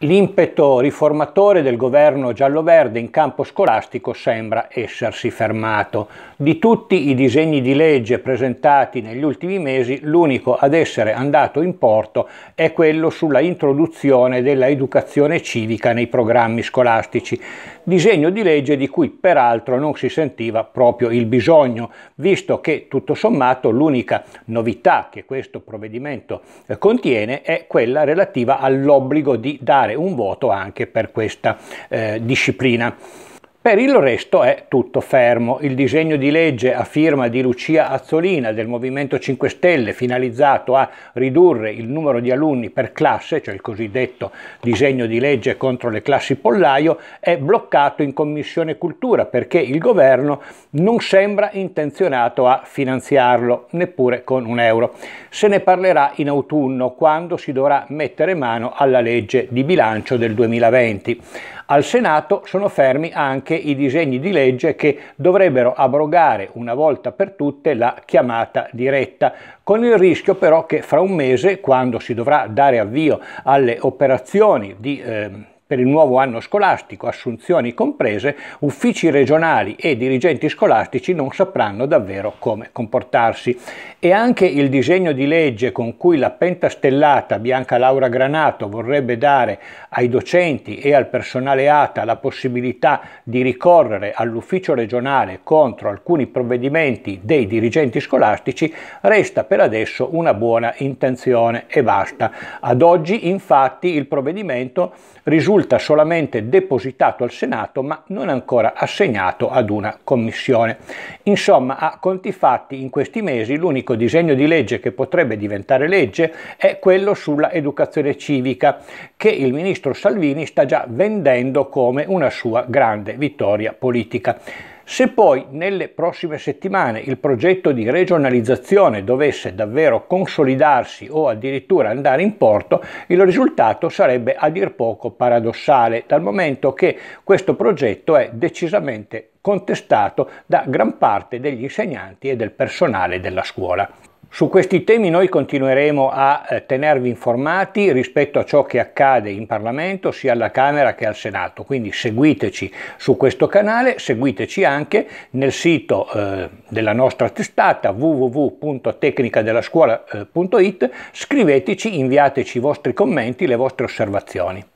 L'impeto riformatore del governo giallo-verde in campo scolastico sembra essersi fermato. Di tutti i disegni di legge presentati negli ultimi mesi, l'unico ad essere andato in porto è quello sulla introduzione della educazione civica nei programmi scolastici, disegno di legge di cui peraltro non si sentiva proprio il bisogno, visto che tutto sommato l'unica novità che questo provvedimento eh, contiene è quella relativa all'obbligo di dare dare un voto anche per questa eh, disciplina. Per il resto è tutto fermo. Il disegno di legge a firma di Lucia Azzolina del Movimento 5 Stelle, finalizzato a ridurre il numero di alunni per classe, cioè il cosiddetto disegno di legge contro le classi pollaio, è bloccato in Commissione Cultura perché il governo non sembra intenzionato a finanziarlo, neppure con un euro. Se ne parlerà in autunno, quando si dovrà mettere mano alla legge di bilancio del 2020. Al Senato sono fermi anche i disegni di legge che dovrebbero abrogare una volta per tutte la chiamata diretta, con il rischio però che fra un mese, quando si dovrà dare avvio alle operazioni di eh, per il nuovo anno scolastico, assunzioni comprese, uffici regionali e dirigenti scolastici non sapranno davvero come comportarsi. E anche il disegno di legge con cui la pentastellata Bianca Laura Granato vorrebbe dare ai docenti e al personale ATA la possibilità di ricorrere all'ufficio regionale contro alcuni provvedimenti dei dirigenti scolastici resta per adesso una buona intenzione e basta. Ad oggi infatti il provvedimento risulta risulta solamente depositato al Senato ma non ancora assegnato ad una commissione. Insomma, a conti fatti in questi mesi l'unico disegno di legge che potrebbe diventare legge è quello sulla educazione civica che il ministro Salvini sta già vendendo come una sua grande vittoria politica. Se poi nelle prossime settimane il progetto di regionalizzazione dovesse davvero consolidarsi o addirittura andare in porto, il risultato sarebbe a dir poco paradossale, dal momento che questo progetto è decisamente contestato da gran parte degli insegnanti e del personale della scuola. Su questi temi noi continueremo a eh, tenervi informati rispetto a ciò che accade in Parlamento sia alla Camera che al Senato, quindi seguiteci su questo canale, seguiteci anche nel sito eh, della nostra testata www.tecnicadellascuola.it, eh, scriveteci, inviateci i vostri commenti, le vostre osservazioni.